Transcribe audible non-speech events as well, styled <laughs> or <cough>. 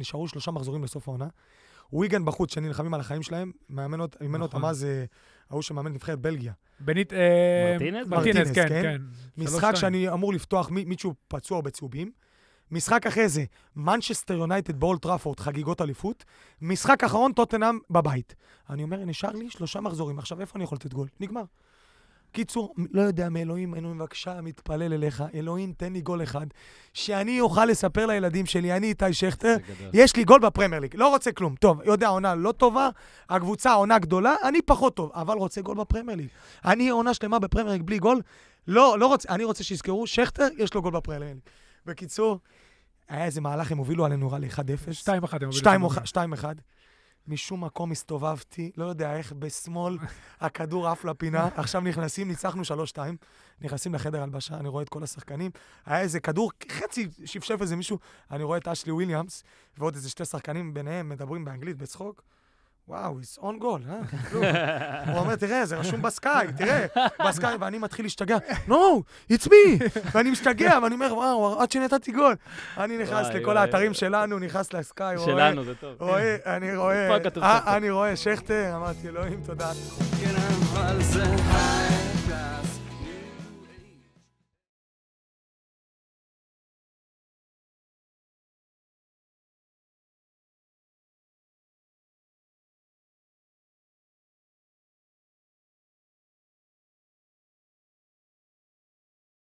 נשארו שלושה מחזורים לסוף העונה. וויגן בחוץ, שנלחמים על החיים שלהם, מאמן אותם נכון. אז ההוא שמאמן נבחרת בלגיה. בנית... אה... מרטינס? מרטינס, כן, כן. כן. משחק שאני אמור לפתוח, מישהו פצוע בצהובים. משחק אחרי זה, מנצ'סטר יונייטד באולט טראפורד, חגיגות אליפות. משחק אחרון, טוטנאם בבית. אני אומר, נשאר לי שלושה מחזורים, עכשיו איפה אני יכול לתת גול? נגמר. קיצור, לא יודע מאלוהים, היינו בבקשה מתפלל אליך, אלוהים, תן לי גול אחד, שאני אוכל לספר לילדים שלי, אני איתי שכטר, יש לי גול בפרמייר ליג, לא רוצה כלום. טוב, יודע, עונה לא טובה, הקבוצה עונה גדולה, אני פחות טוב, אבל רוצה גול בפרמייר ליג. אני עונה שלמה בפרמייר ליג בלי גול, לא, לא רוצה, אני רוצה שיזכרו, שכטר, יש לו גול בפרמייר ליג. בקיצור, היה איזה מהלך, הם הובילו עלינו, רע ל 1-0. 2-1 הם הובילו. 2-1. משום מקום הסתובבתי, לא יודע איך, בשמאל, הכדור עף לפינה. <laughs> עכשיו נכנסים, ניצחנו 3-2, נכנסים לחדר הלבשה, אני רואה את כל השחקנים. היה איזה כדור, חצי שפשף איזה מישהו, אני רואה את אשלי וויליאמס ועוד איזה שתי שחקנים, ביניהם מדברים באנגלית בצחוק. וואו, it's on goal, אה? כאילו, הוא אומר, תראה, זה רשום בסקאי, תראה, בסקאי, ואני מתחיל להשתגע, no, it's me, ואני משתגע, ואני אומר, וואו, עד שנתתי גול. אני נכנס לכל האתרים שלנו, נכנס לסקאי, רואה... שלנו, זה טוב. רואה, אני רואה, אני רואה, שכטר, אמרתי, אלוהים, תודה. כן,